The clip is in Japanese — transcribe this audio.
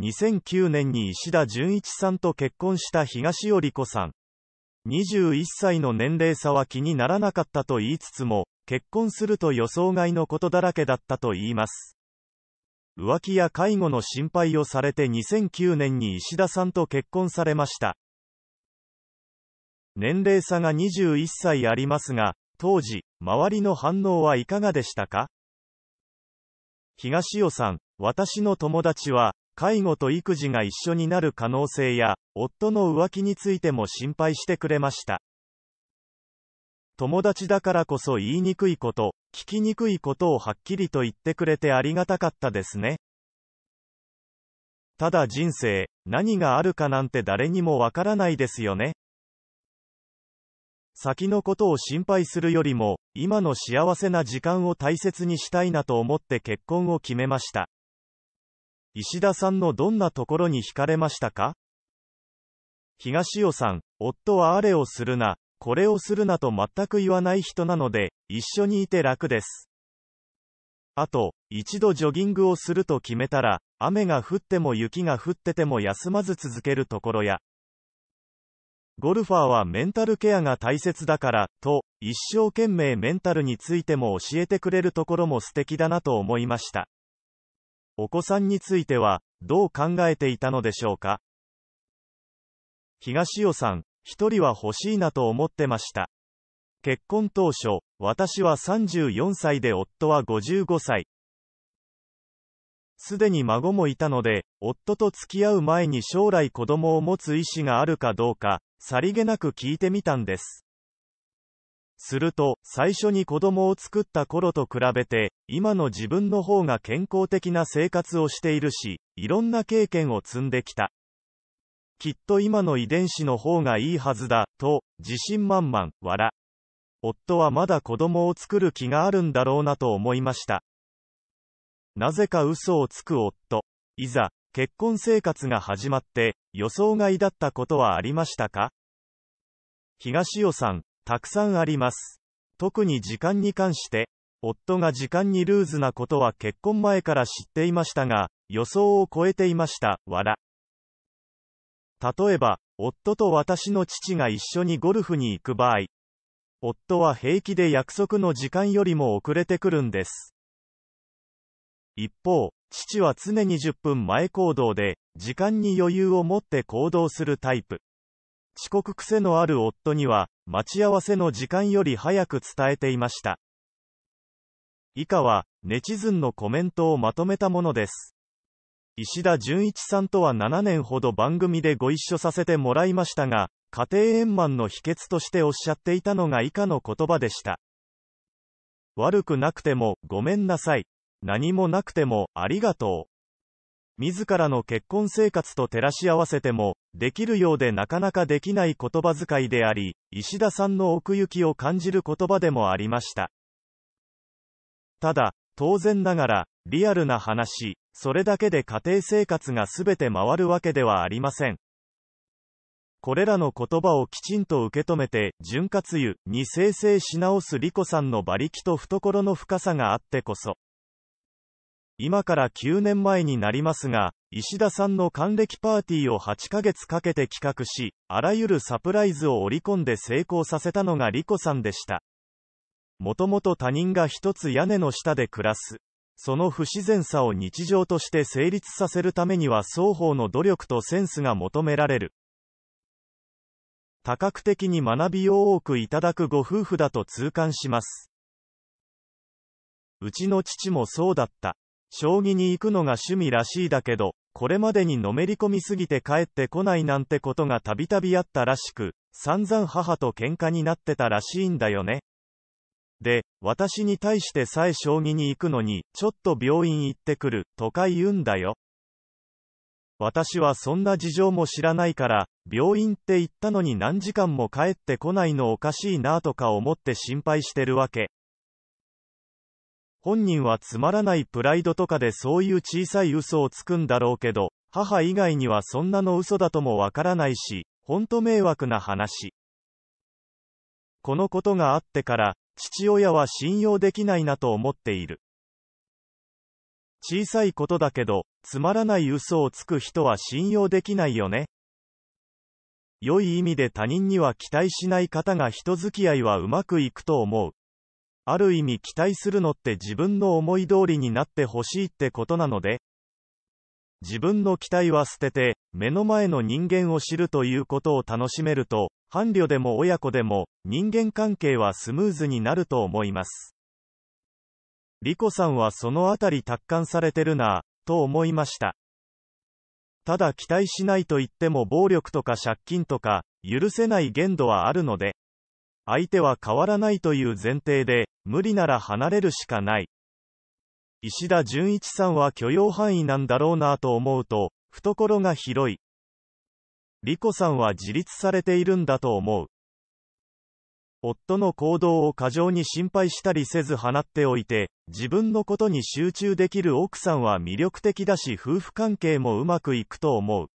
2009年に石田純一さんと結婚した東理子さん。21歳の年齢差は気にならなかったと言いつつも、結婚すると予想外のことだらけだったと言います。浮気や介護の心配をされて2009年に石田さんと結婚されました。年齢差が21歳ありますが、当時、周りの反応はいかがでしたか東尾さん、私の友達は、介護と育児が一緒になる可能性や、夫の浮気についても心配してくれました。友達だからこそ言いにくいこと、聞きにくいことをはっきりと言ってくれてありがたかったですね。ただ人生、何があるかなんて誰にもわからないですよね。先のことを心配するよりも、今の幸せな時間を大切にしたいなと思って結婚を決めました。石田さんのどんなところに惹かれましたか東尾さん、夫はあれをするな、これをするなと全く言わない人なので、一緒にいて楽です。あと、一度ジョギングをすると決めたら、雨が降っても雪が降ってても休まず続けるところや、ゴルファーはメンタルケアが大切だから、と、一生懸命メンタルについても教えてくれるところも素敵だなと思いました。お子さんについては、どう考えていたのでしょうか東尾さん、一人は欲しいなと思ってました。結婚当初、私は34歳で夫は55歳。すでに孫もいたので、夫と付き合う前に将来子供を持つ意思があるかどうか、さりげなく聞いてみたんです。すると、最初に子供を作った頃と比べて、今の自分の方が健康的な生活をしているし、いろんな経験を積んできた。きっと今の遺伝子の方がいいはずだ、と、自信満々、笑。夫はまだ子供を作る気があるんだろうなと思いました。なぜか嘘をつく夫。いざ、結婚生活が始まって、予想外だったことはありましたか東尾さん、たくさんあります。特に時間に関して、夫が時間にルーズなことは結婚前から知っていましたが、予想を超えていました、わら。例えば、夫と私の父が一緒にゴルフに行く場合、夫は平気で約束の時間よりも遅れてくるんです。一方、父は常に10分前行動で、時間に余裕を持って行動するタイプ。遅刻癖のある夫には、待ち合わせの時間より早く伝えていました。以下は、ネチズンのコメントをまとめたものです。石田純一さんとは7年ほど番組でご一緒させてもらいましたが、家庭円満の秘訣としておっしゃっていたのが以下の言葉でした。悪くなくても、ごめんなさい。何もなくても、ありがとう。自らの結婚生活と照らし合わせても、できるようでなかなかできない言葉遣いであり、石田さんの奥行きを感じる言葉でもありました。ただ、当然ながら、リアルな話、それだけで家庭生活が全て回るわけではありません。これらの言葉をきちんと受け止めて、潤滑油に生成し直す莉子さんの馬力と懐の深さがあってこそ。今から9年前になりますが、石田さんの還暦パーティーを8ヶ月かけて企画し、あらゆるサプライズを織り込んで成功させたのがリコさんでした。もともと他人が一つ屋根の下で暮らす。その不自然さを日常として成立させるためには双方の努力とセンスが求められる。多角的に学びを多くいただくご夫婦だと痛感します。うちの父もそうだった。将棋に行くのが趣味らしいだけど、これまでにのめり込みすぎて帰ってこないなんてことがたびたびあったらしく、散々母と喧嘩になってたらしいんだよね。で、私に対してさえ将棋に行くのに、ちょっと病院行ってくる、とか言うんだよ。私はそんな事情も知らないから、病院って行ったのに何時間も帰ってこないのおかしいなとか思って心配してるわけ。本人はつまらないプライドとかでそういう小さい嘘をつくんだろうけど、母以外にはそんなの嘘だともわからないし、ほんと迷惑な話。このことがあってから、父親は信用できないなと思っている。小さいことだけど、つまらない嘘をつく人は信用できないよね。良い意味で他人には期待しない方が人付き合いはうまくいくと思う。ある意味期待するのって自分の思い通りになってほしいってことなので、自分の期待は捨てて、目の前の人間を知るということを楽しめると、伴侶でも親子でも、人間関係はスムーズになると思います。リコさんはそのあたり達観されてるなぁ、と思いました。ただ期待しないと言っても暴力とか借金とか、許せない限度はあるので、相手は変わらないという前提で、無理なら離れるしかない。石田純一さんは許容範囲なんだろうなと思うと、懐が広い。莉子さんは自立されているんだと思う。夫の行動を過剰に心配したりせず放っておいて、自分のことに集中できる奥さんは魅力的だし夫婦関係もうまくいくと思う。